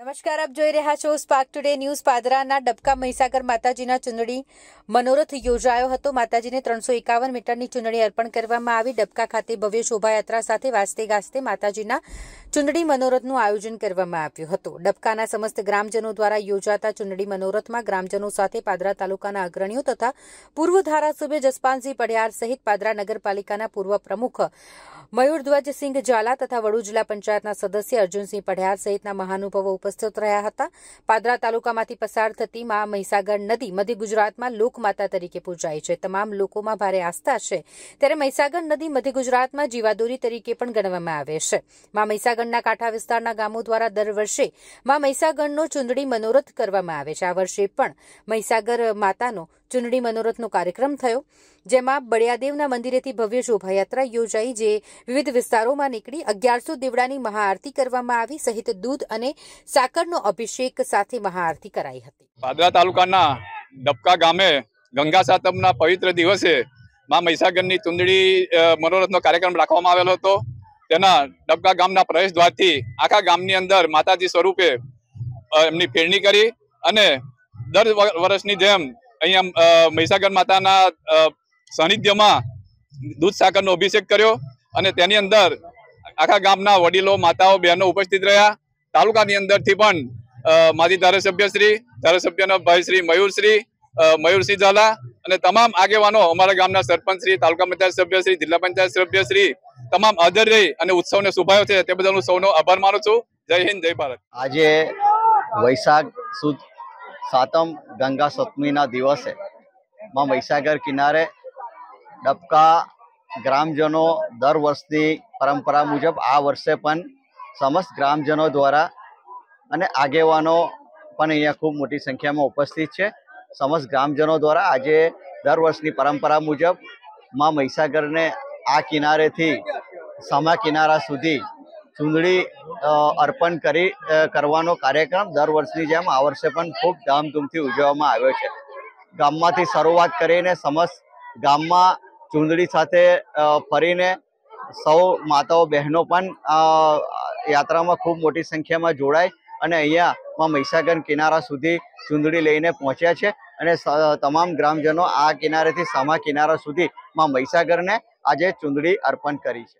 નમસ્કાર આપ જોઈ રહ્યા છો સ્પાર્ક ટુડે ન્યૂઝ પાદરાના ડબકા મહીસાગર માતાજીના ચૂંટણી મનોરથ યોજાયો હતો માતાજીને ત્રણસો એકાવન મીટરની ચૂંટણી અર્પણ કરવામાં આવી ડબકા ખાતે ભવ્ય શોભાયાત્રા સાથે વાસ્તે ગાસ્તે માતાજીના ચૂંટણી મનોરથનું આયોજન કરવામાં આવ્યું હતું ડબકાના સમસ્ત ગ્રામજનો દ્વારા યોજાતા ચૂંટણી મનોરથમાં ગ્રામજનો સાથે પાદરા તાલુકાના અગ્રણીઓ તથા પૂર્વ ધારાસભ્ય જસપાનસિંહ પડિયાર સહિત પાદરા નગરપાલિકાના પૂર્વ પ્રમુખ મયુરધ્વજસિંહ ઝાલા તથા વડુ જિલ્લા પંચાયતના સદસ્ય અર્જુનસિંહ પઢિયાર સહિતના મહાનુભાવો ઉપસ્થિત રહ્યા હતા પાદરા તાલુકામાંથી પસાર થતી મા મહીસાગર નદી મધ્ય ગુજરાતમાં લોકમાતા તરીકે પૂજાય છે તમામ લોકોમાં ભારે આસ્થા છે ત્યારે મહીસાગર નદી મધ્ય ગુજરાતમાં જીવાદોરી તરીકે પણ ગણવામાં આવે છે મા મહીસાગરના કાંઠા વિસ્તારના ગામો દ્વારા દર વર્ષે મા મહીસાગરનો ચૂંદડી મનોરથ કરવામાં આવે છે આ વર્ષે પણ મહીસાગર માતાનો ચૂંટણી મનોરથનો કાર્યક્રમ થયો જેમાં બળિયાદેવના મંદિરેથી ભવ્ય શોભાયાત્રા યોજાઈ જે વિવિધ વિસ્તારોમાં નીકળી અગિયારસો દેવડાની મહાઆરતી કરવામાં આવી સહિત દૂધ અને સાકરનો અભિષેક સાથે મહાઆરતી કરાઈ હતી પાદરા તાલુકાના ડબકા ગામે ગંગા સાતમના પવિત્ર દિવસે માં મહીસાગરની ચૂંદડી મનોરથનો કાર્યક્રમ રાખવામાં આવેલો હતો તેના ડબકા ગામના પ્રવેશ દ્વારથી આખા ગામની અંદર માતાજી સ્વરૂપે એમની ફેરણી કરી અને દર વર્ષની જેમ અહીંયા મહીસાગર માતાના સાનિધ્યમાં દૂધ સાકરનો અભિષેક કર્યો અને તેની અંદર આખા ગામના વડીલો માતાઓ બહેનો ઉપસ્થિત રહ્યા તાલુકાની અંદરથી પણ માજી ધારાસભ્યશ્રી ધારાસભ્યના ભાઈશ્રી મયુરશ્રી મયુરસિંહ ઝાલા અને તમામ આગેવાનો અમારા ગામના સરપંચશ્રી તાલુકા પંચાયત સભ્યશ્રી જિલ્લા પંચાયત સભ્યશ્રી તમામ હાજર રહી અને ઉત્સવને શુભાયો છે તે બદલ હું સૌનો આભાર માનું છું જય હિન્દ જય ભારત આજે વૈશાખ સુદ સાતમ ગંગા સપ્તમીના દિવસે માં મહીસાગર કિનારે ડબકા ગ્રામજનો દર વર્ષની પરંપરા મુજબ આ વર્ષે પણ સમસ્ત ગ્રામજનો દ્વારા અને આગેવાનો પણ અહીંયા ખૂબ મોટી સંખ્યામાં ઉપસ્થિત છે સમસ્ત ગ્રામજનો દ્વારા આજે દર વર્ષની પરંપરા મુજબ માં મહીસાગરને આ કિનારેથી સામા કિનારા સુધી ચૂંદડી અર્પણ કરી કરવાનો કાર્યક્રમ દર વર્ષની જેમ આ વર્ષે પણ ખૂબ ધામધૂમથી ઉજવવામાં આવ્યો છે ગામમાંથી શરૂઆત કરીને સમસ્ત ગામમાં ચૂંદડી સાથે ફરીને સૌ માતાઓ બહેનો પણ યાત્રામાં ખૂબ મોટી સંખ્યામાં જોડાય અને અહીંયા મહીસાગર કિનારા સુધી ચૂંદડી લઈને પહોંચ્યા છે અને તમામ ગ્રામજનો આ કિનારેથી સામા કિનારા સુધી મહીસાગરને આજે ચૂંદડી અર્પણ કરી છે